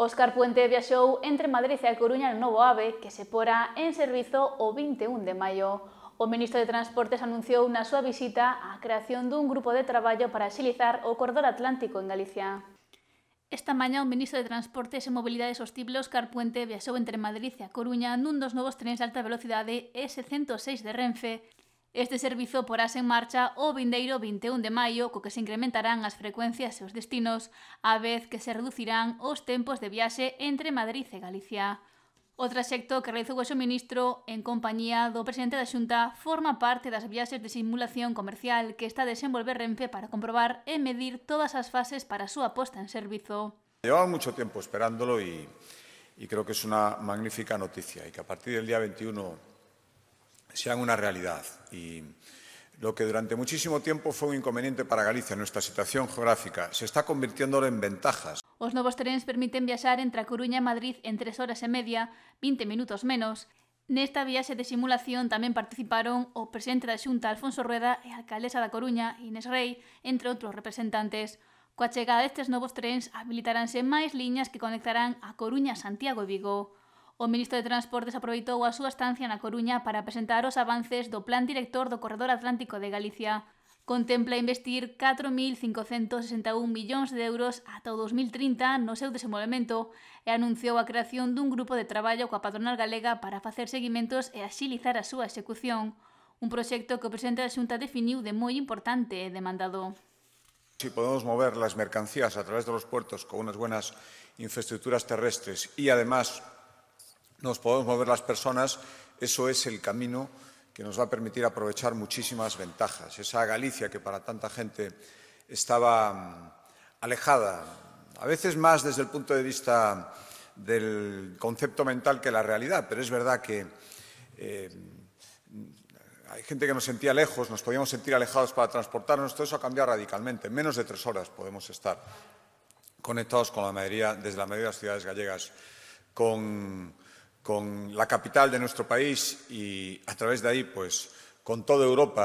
Óscar Puente viaxou entre Madrid e a Coruña no novo AVE que se pora en servizo o 21 de maio. O ministro de Transportes anunciou na súa visita a creación dun grupo de traballo para xilizar o cordón atlántico en Galicia. Esta mañá o ministro de Transportes e Mobilidade Sostible Óscar Puente viaxou entre Madrid e a Coruña nun dos novos trens de alta velocidade S106 de Renfe Este servizo porase en marcha o vindeiro 21 de maio, co que se incrementarán as frecuencias e os destinos, á vez que se reducirán os tempos de viaxe entre Madrid e Galicia. O traxecto que realizou o ministro en compañía do presidente da Xunta forma parte das viaxes de simulación comercial que está a desenvolver Renfe para comprobar e medir todas as fases para a súa posta en servizo. Llevaba mucho tiempo esperándolo y, y creo que es una magnífica noticia y que a partir del día 21 sean una realidad. Y lo que durante muchísimo tiempo fue un inconveniente para Galicia, nuestra situación geográfica, se está convirtiéndolo en ventajas. Os novos trens permiten viaxar entre a Coruña e Madrid en 3 horas e media, 20 minutos menos. Nesta viaxe de simulación tamén participaron o presidente da Xunta Alfonso Rueda e a alcaldesa da Coruña, Inés Rey, entre outros representantes. Coa chegada destes novos trens habilitaránse máis liñas que conectarán a Coruña, Santiago e Vigo. O ministro de Transportes aproveitou a súa estancia na Coruña para presentar os avances do Plan Director do Corredor Atlántico de Galicia. Contempla investir 4.561 millóns de euros ata o 2030 no seu desenvolvemento e anunciou a creación dun grupo de traballo coa patronal galega para facer seguimentos e axilizar a súa execución. Un proxecto que o presidente da Xunta definiu de moi importante e demandado. Si podemos mover las mercancías a través de los puertos con unas buenas infraestructuras terrestres y además nos podemos mover las personas, eso es el camino que nos va a permitir aprovechar muchísimas ventajas. Esa Galicia que para tanta gente estaba mm, alejada, a veces más desde el punto de vista del concepto mental que la realidad, pero es verdad que eh, hay gente que nos sentía lejos, nos podíamos sentir alejados para transportarnos, todo eso ha cambiado radicalmente. En menos de tres horas podemos estar conectados con la mayoría, desde la mayoría de las ciudades gallegas, con con la capital de nuestro país y a través de ahí, pues con toda Europa.